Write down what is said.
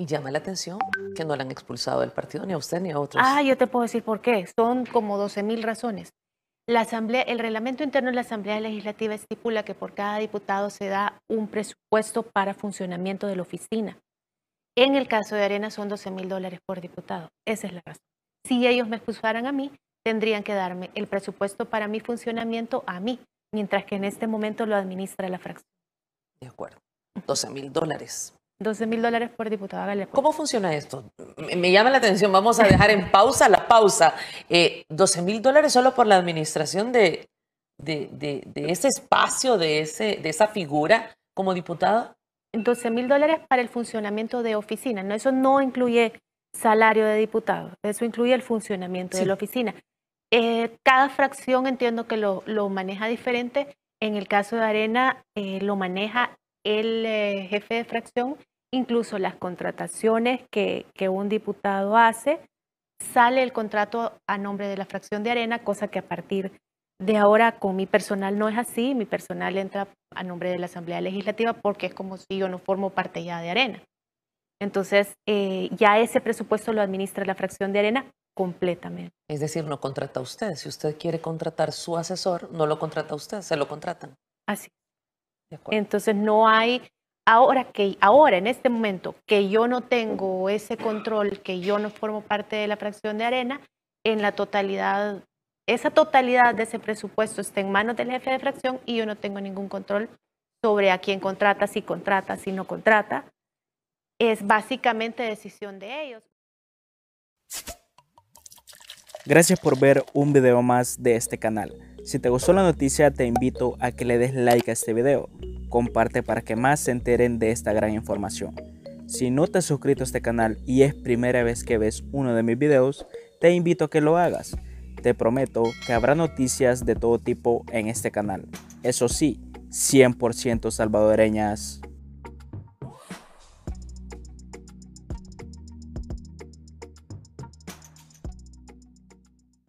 Y llama la atención que no la han expulsado del partido, ni a usted ni a otros. Ah, yo te puedo decir por qué. Son como 12 mil razones. La asamblea, el reglamento interno de la Asamblea Legislativa estipula que por cada diputado se da un presupuesto para funcionamiento de la oficina. En el caso de Arena son 12 mil dólares por diputado. Esa es la razón. Si ellos me expulsaran a mí, tendrían que darme el presupuesto para mi funcionamiento a mí, mientras que en este momento lo administra la fracción. De acuerdo. 12 mil dólares 12 mil dólares por diputada pues. ¿Cómo funciona esto? Me, llama la atención, vamos a dejar en pausa la pausa. 12 eh, mil dólares solo por la administración de, de, ese espacio, de, ese, de esa figura como diputada. 12 mil dólares para el funcionamiento de oficina, ¿no? Eso no incluye salario de diputado, eso incluye el funcionamiento de la oficina. Eh, cada fracción entiendo que lo, maneja diferente. En el caso de Arena, eh, lo maneja el jefe de fracción incluso las contrataciones que, un diputado hace, sale el contrato a nombre de la fracción de arena, cosa que a partir de ahora con mi personal no es así, mi personal entra a nombre de la Asamblea Legislativa porque es como si yo no formo parte ya de arena. Entonces, eh, ya ese presupuesto lo administra la fracción de arena completamente. Es decir, no contrata usted. Si usted quiere contratar su asesor, no lo contrata usted, se lo contratan. Así. De acuerdo. Entonces, no hay ahora que ahora en este momento que yo no tengo ese control, que yo no formo parte de la fracción de arena, en la totalidad esa totalidad de ese presupuesto está en manos del jefe de fracción y yo no tengo ningún control sobre a quién contrata, si contrata, si no contrata. Es básicamente decisión de ellos. Gracias por ver un video más de este canal. Si te gustó la noticia te invito a que le des like a este video comparte para que más se enteren de esta gran información. Si no te has suscrito a este canal y es primera vez que ves uno de mis videos, te invito a que lo hagas. Te prometo que habrá noticias de todo tipo en este canal. Eso sí, 100% salvadoreñas.